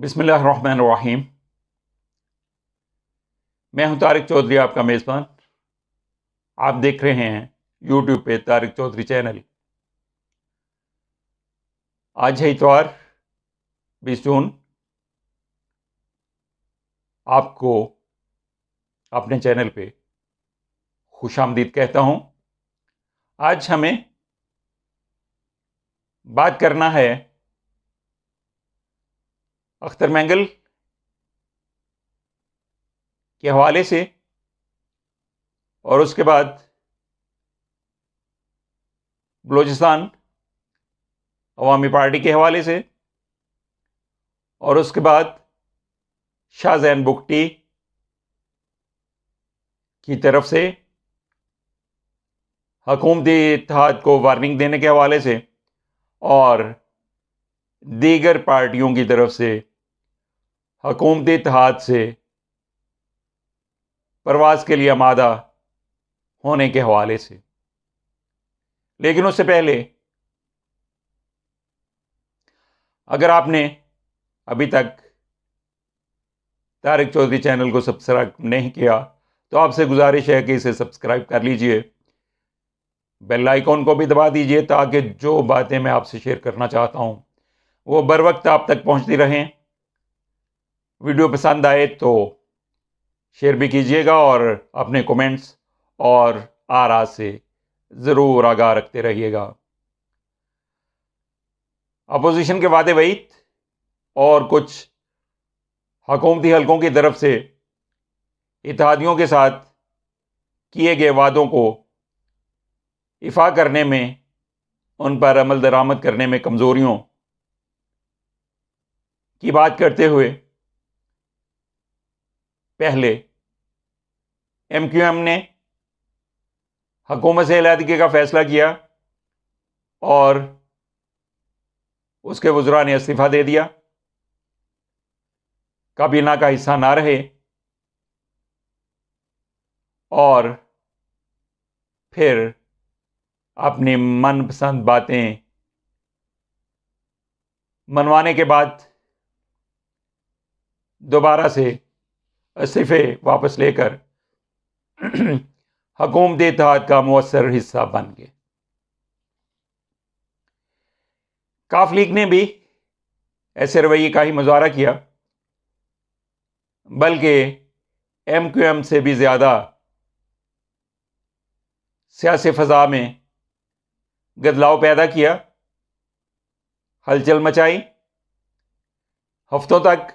बिसमीम मैं हूं तारिक चौधरी आपका मेज़बान आप देख रहे हैं यूट्यूब पे तारिक चौधरी चैनल आज है इतवार 20 जून आपको अपने चैनल पे खुश आमदीद कहता हूं आज हमें बात करना है अख्तर मैंगल के हवाले से और उसके बाद बलोचिस्तान अवामी पार्टी के हवाले से और उसके बाद शाहजैन बुकटी की तरफ से हकूमती इतिहाद को वार्निंग देने के हवाले से और दीगर पार्टियों की तरफ से हकूमती इतिहाद से परवाज़ के लिए आमादा होने के हवाले से लेकिन उससे पहले अगर आपने अभी तक तारिक चौधरी चैनल को सब्सक्राइब नहीं किया तो आपसे गुजारिश है कि इसे सब्सक्राइब कर लीजिए बेल आइकॉन को भी दबा दीजिए ताकि जो बातें मैं आपसे शेयर करना चाहता हूँ वो बर वक्त आप तक पहुँचती रहें वीडियो पसंद आए तो शेयर भी कीजिएगा और अपने कमेंट्स और आरा से ज़रूर आगाह रखते रहिएगा अपोजिशन के वादे वईत और कुछ हकूमती हलकों की तरफ से इतिहादियों के साथ किए गए वादों को इफ़ा करने में उन पर अमल दरामद करने में कमज़ोरियों की बात करते हुए पहले एम क्यू एम ने हकूमत से अलीहदगी का फैसला किया और उसके वजरा ने इस्तीफ़ा दे दिया काबीना का हिस्सा ना रहे और फिर अपनी मनपसंद बातें मनवाने के बाद दोबारा से इस्तीफे वापस लेकर हकूमत इतिहाद का मवसर हिस्सा बन गए काफ लीग ने भी ऐसे रवैये का ही मुजाहरा किया बल्कि एम क्यू एम से भी ज़्यादा सियासी फ़जा में बदलाव पैदा किया हलचल मचाई हफ्तों तक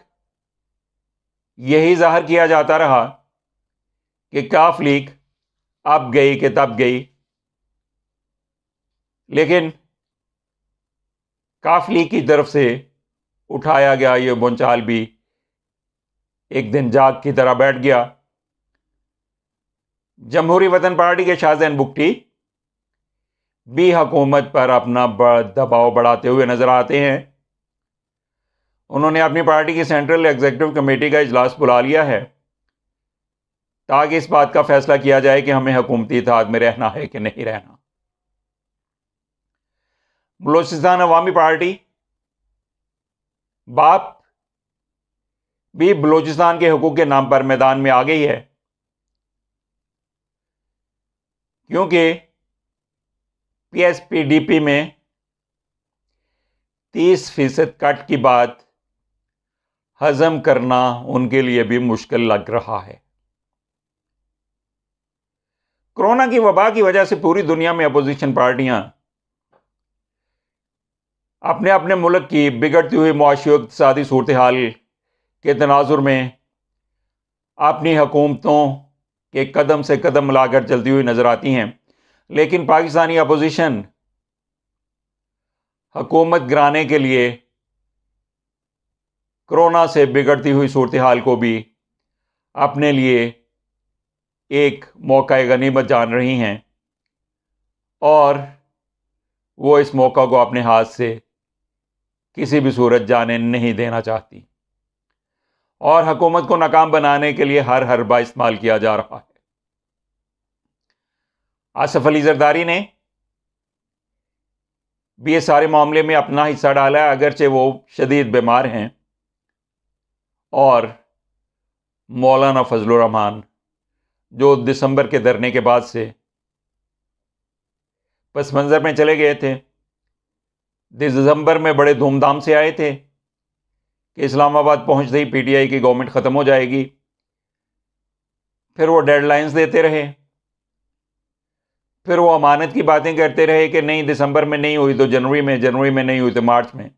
यही जाहिर किया जाता रहा कि काफ लीक अब गई कि तब गई लेकिन काफ लीक की तरफ से उठाया गया ये बोंचाल भी एक दिन जाग की तरह बैठ गया जमहूरी वतन पार्टी के शाहजैन बुकटी भी हुकूमत पर अपना दबाव बढ़ाते हुए नज़र आते हैं उन्होंने अपनी पार्टी की सेंट्रल एग्जीक्यूटिव कमेटी का इजलास बुला लिया है ताकि इस बात का फैसला किया जाए कि हमें हुकूमती इतिहाद में रहना है कि नहीं रहना बलोचिस्तान अवामी पार्टी बाप भी बलोचिस्तान के हकूक के नाम पर मैदान में आ गई है क्योंकि पीएसपीडीपी में 30 फीसद कट की बात हज़म करना उनके लिए भी मुश्किल लग रहा है कोरोना की वबा की वजह से पूरी दुनिया में अपोजिशन पार्टियां अपने अपने मुल्क की बिगड़ती हुई मुआशी इकतदी सूरत हाल के तनाजुर में अपनी हुकूमतों के कदम से कदम मिलाकर चलती हुई नज़र आती हैं लेकिन पाकिस्तानी अपोजिशन हकूमत गिराने के लिए कोरोना से बिगड़ती हुई सूरत हाल को भी अपने लिए एक मौका गनीमत जान रही हैं और वो इस मौका को अपने हाथ से किसी भी सूरत जाने नहीं देना चाहती और हकूमत को नाकाम बनाने के लिए हर हरबा इस्तेमाल किया जा रहा है आसफ अली जरदारी ने भी ये सारे मामले में अपना हिस्सा डाला है अगरचे वो शदीद बीमार हैं और मौलाना फजलरहमान जो दिसंबर के धरने के बाद से पस मंज़र में चले गए थे दिसंबर में बड़े धूमधाम से आए थे कि इस्लामाबाद पहुंचते ही पीटीआई की गवर्नमेंट ख़त्म हो जाएगी फिर वो डेडलाइंस देते रहे फिर वो अमानत की बातें करते रहे कि नहीं दिसंबर में नहीं हुई तो जनवरी में जनवरी में नहीं हुई तो मार्च में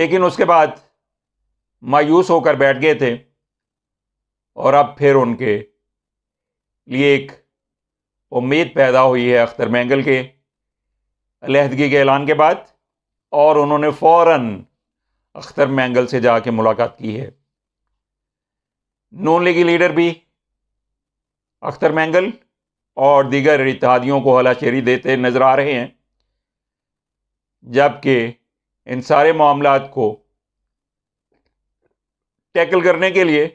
लेकिन उसके बाद मायूस होकर बैठ गए थे और अब फिर उनके लिए एक उम्मीद पैदा हुई है अख्तर मैंगल के अलहदगी के ऐलान के बाद और उन्होंने फ़ौर अख्तर मैंगल से जाके मुलाकात की है नून लीगी लीडर भी अख्तर मैंगल और दीगर इतिहादियों को हलाशेरी देते नज़र आ रहे हैं जबकि इन सारे मामलों को टैकल करने के लिए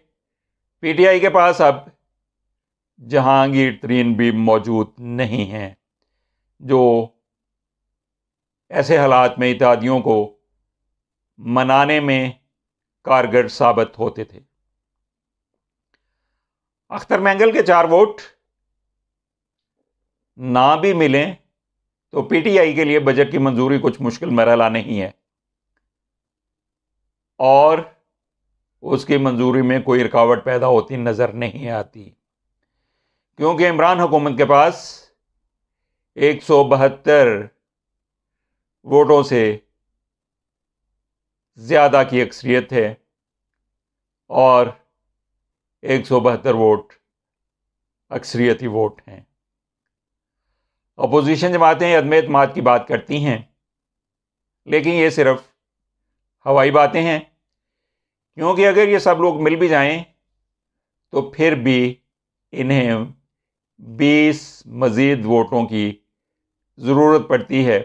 पीटीआई के पास अब जहांगीर तरीन भी मौजूद नहीं हैं जो ऐसे हालात में इतिहादियों को मनाने में कारगर साबित होते थे अख्तर मैंगल के चार वोट ना भी मिलें तो पीटीआई के लिए बजट की मंजूरी कुछ मुश्किल मरहला नहीं है और उसकी मंजूरी में कोई रुकावट पैदा होती नज़र नहीं आती क्योंकि इमरान हुकूमत के पास एक सौ बहत्तर वोटों से ज़्यादा की अक्सरियत है और एक सौ बहत्तर वोट अक्सरियती वोट हैं अपोजिशन जमातें अदम अतमाद की बात करती हैं लेकिन ये सिर्फ हवाई बातें हैं क्योंकि अगर ये सब लोग मिल भी जाएं तो फिर भी इन्हें 20 मज़ीद वोटों की ज़रूरत पड़ती है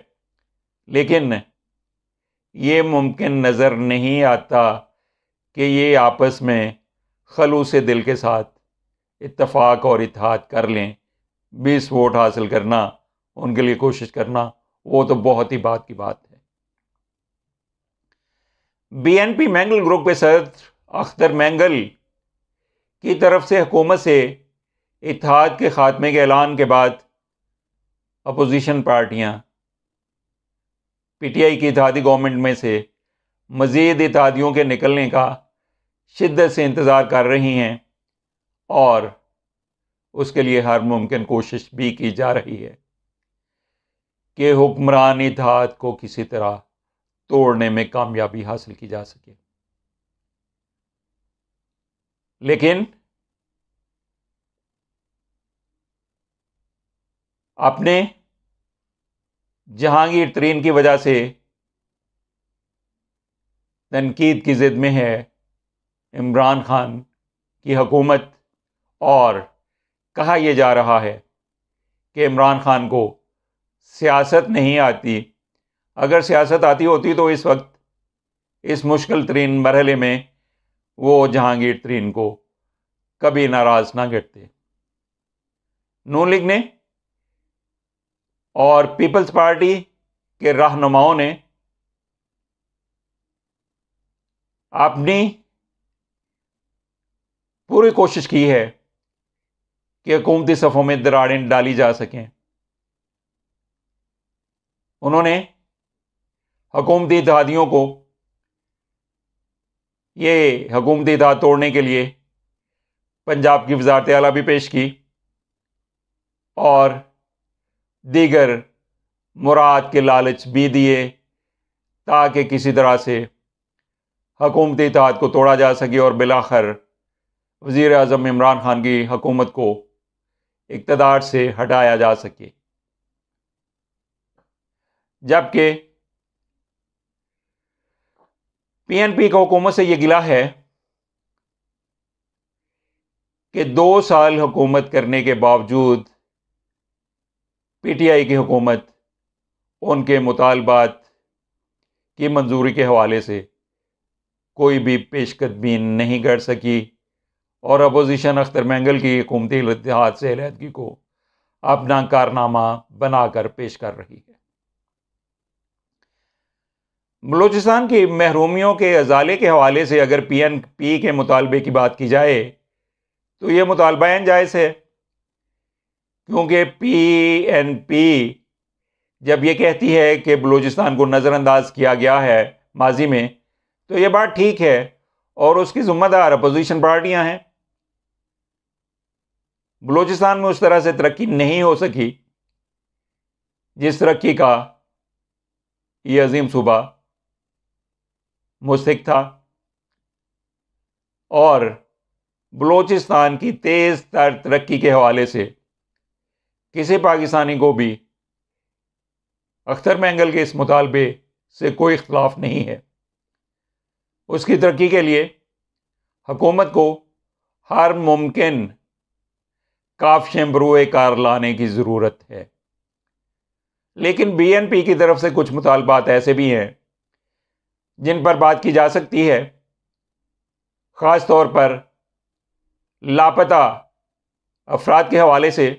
लेकिन ये मुमकिन नज़र नहीं आता कि ये आपस में खलूस दिल के साथ इतफ़ाक़ और इतिहाद कर लें बीस वोट हासिल करना उनके लिए कोशिश करना वो तो बहुत ही बात की बात है बीएनपी मैंगल ग्रुप के सदर अख्तर मैंगल की तरफ से हुकूमत से इतिहाद के ख़ात्मे के ऐलान के बाद अपोजिशन पार्टियाँ पीटीआई की इतिहादी गवर्नमेंट में से मज़ीद इतिहादियों के निकलने का शिद्दत से इंतज़ार कर रही हैं और उसके लिए हर मुमकिन कोशिश भी की जा रही है कि हुक्मरान इतिहाद को किसी तरह तोड़ने में कामयाबी हासिल की जा सके लेकिन आपने जहांगीर तरीन की वजह से तनकीद की ज़िद में है इमरान खान की हकूमत और कहा यह जा रहा है कि इमरान खान को सियासत नहीं आती अगर सियासत आती होती तो इस वक्त इस मुश्किल तरीन मरहले में वो जहांगीर तरीन को कभी नाराज़ ना करते नू लीग ने और पीपल्स पार्टी के रहनुमाओं ने अपनी पूरी कोशिश की है कि हुकूमती सफ़ों में दरारें डाली जा सकें उन्होंने हकूमती इतिहादियों को ये हकूमती इतिहाद तोड़ने के लिए पंजाब की वजारत आला भी पेश की और दीगर मुराद के लालच भी दिए ताकि किसी तरह से हकूमती इतिहाद को तोड़ा जा सके और बिलाखर वज़ी अजम इमरान ख़ान की हकूमत को इकतदार से हटाया जा सके जबकि पी एन पी का हुकूमत से ये गिला है कि दो साल हुकूमत करने के बावजूद पी टी आई की हुकूमत उनके मुतालबात की मंजूरी के हवाले से कोई भी पेशकदमी नहीं कर सकी और अपोजिशन अख्तर मंगल की हुकूमती हाथ से अलहदगी को अपना कारनामा बनाकर पेश कर रही है बलूचिस्तान की महरूमियों के अजाले के हवाले से अगर पी एन पी के मुतालबे की बात की जाए तो ये मुतालबा जायज़ है क्योंकि पी एन पी जब ये कहती है कि बलूचिस्तान को नज़रअंदाज किया गया है माजी में तो ये बात ठीक है और उसकी ज़िम्मेदार अपोजिशन पार्टियाँ हैं बलूचिस्तान में उस तरह से तरक्की नहीं हो सकी जिस तरक्की का ये अजीम सूबा मुस्क था और बलूचिस्तान की तेज़ तर तरक्की के हवाले से किसी पाकिस्तानी को भी अख्तर मैंगल के इस मुतालबे से कोई इख्तलाफ नहीं है उसकी तरक्की के लिए हकूमत को हर मुमकिन काफशें बरूए कार लाने की ज़रूरत है लेकिन बीएनपी की तरफ से कुछ मुतालबात ऐसे भी हैं जिन पर बात की जा सकती है ख़ास तौर पर लापता अफराद के हवाले से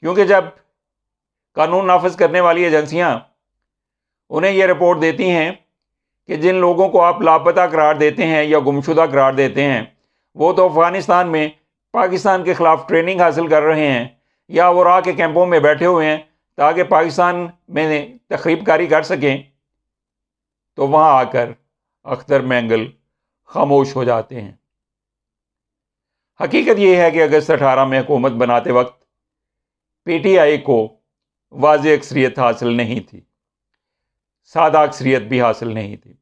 क्योंकि जब कानून नाफज करने वाली एजेंसियां उन्हें यह रिपोर्ट देती हैं कि जिन लोगों को आप लापता करार देते हैं या गुमशुदा करार देते हैं वो तो अफ़गानिस्तान में पाकिस्तान के ख़िलाफ़ ट्रेनिंग हासिल कर रहे हैं या वो राह के कैंपों में बैठे हुए हैं ताकि पाकिस्तान में तखरीबकारी कर सकें तो वहाँ आकर अख्तर मैंगल खामोश हो जाते हैं हकीकत यह है कि अगस्त अठारह में हुकूमत बनाते वक्त पीटीआई को वाज अक्सरियत हासिल नहीं थी सादा अक्सरियत भी हासिल नहीं थी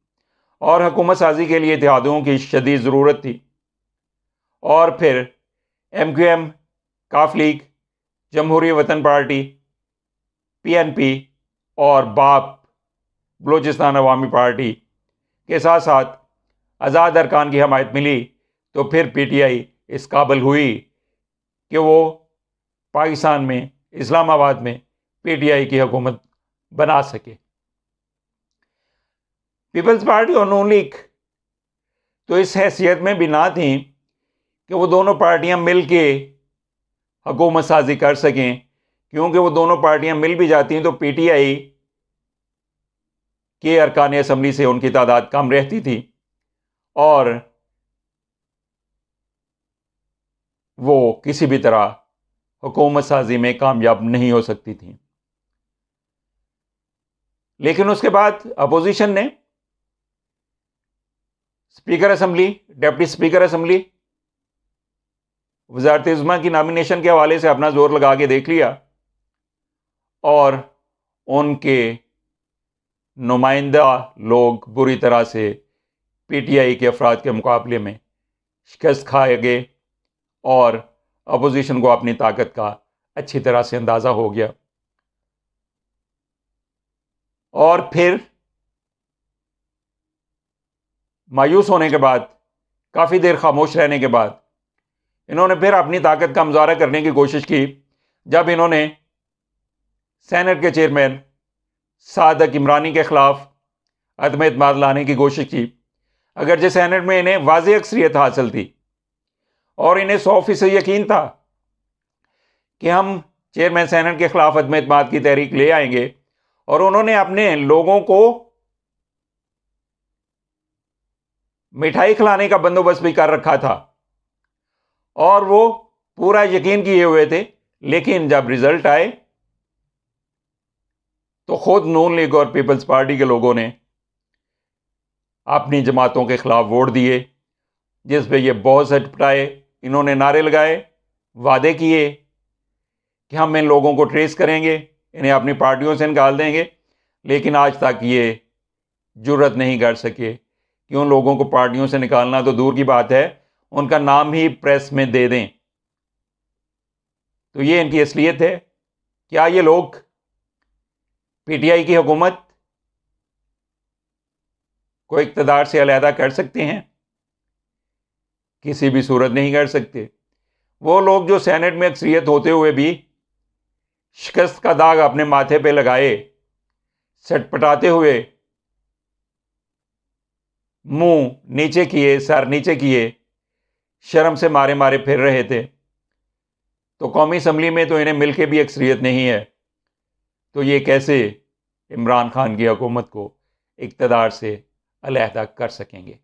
और हकूमत साजी के लिए इतिहादों की शदी ज़रूरत थी और फिर एम क्यू एम काफ league Jamhoori Watan party P N P और बाप बलूचिस्तान अवामी पार्टी के साथ साथ आज़ाद अरकान की हमायत मिली तो फिर पीटीआई इस काबिल हुई कि वो पाकिस्तान में इस्लामाबाद में पीटीआई की हुकूमत बना सके पीपल्स पार्टी और नून लीग तो इस हैसियत में भी ना थी कि वो दोनों पार्टियां मिल के हकूमत साजी कर सकें क्योंकि वो दोनों पार्टियां मिल भी जाती हैं तो पीटीआई के अरकान असम्बली से उनकी तादाद कम रहती थी और वो किसी भी तरह हुकूमत साजी में कामयाब नहीं हो सकती थी लेकिन उसके बाद अपोजिशन ने speaker assembly deputy speaker assembly वजारत उजमा की नामिनेशन के हवाले से अपना जोर लगा के देख लिया और उनके नुमाइंदा लोग बुरी तरह से पीटीआई के अफराद के मुकाबले में शिकस्त खाए गए और अपोजिशन को अपनी ताकत का अच्छी तरह से अंदाज़ा हो गया और फिर मायूस होने के बाद काफ़ी देर खामोश रहने के बाद इन्होंने फिर अपनी ताकत का मुजाहरा करने की कोशिश की जब इन्होंने सेनेट के चेयरमैन सादक इमरानी के ख़िलाफ़ अदम अतमाद लाने की कोशिश की अगरचे सैनट में इन्हें वाज अक्सरीत हासिल थी और इन्हें सौ फीसद यकीन था कि हम चेयरमैन सैनट के ख़िलाफ़ अदम अतमाद की तहरीक ले आएंगे और उन्होंने अपने लोगों को मिठाई खिलाने का बंदोबस्त भी कर रखा था और वो पूरा यकीन किए हुए थे लेकिन जब रिज़ल्ट आए तो ख़ुद नून लीग और पीपल्स पार्टी के लोगों ने अपनी जमातों के ख़िलाफ़ वोट दिए जिस पे ये बहुत सटपटाए इन्होंने नारे लगाए वादे किए कि हम इन लोगों को ट्रेस करेंगे इन्हें अपनी पार्टियों से निकाल देंगे लेकिन आज तक ये जरूरत नहीं कर सके कि उन लोगों को पार्टियों से निकालना तो दूर की बात है उनका नाम ही प्रेस में दे दें तो ये इनकी असलियत है क्या ये लोग पीटीआई की हुकूमत को इकतदार से अलहदा कर सकते हैं किसी भी सूरत नहीं कर सकते वो लोग जो सेनेट में अक्सरियत होते हुए भी शिकस्त का दाग अपने माथे पे लगाए सटपटाते हुए मुंह नीचे किए सर नीचे किए शर्म से मारे मारे फिर रहे थे तो कौमी असम्बली में तो इन्हें मिलके भी अक्सरियत नहीं है तो ये कैसे इमरान खान की हुकूमत को इकतदार से अलहदा कर सकेंगे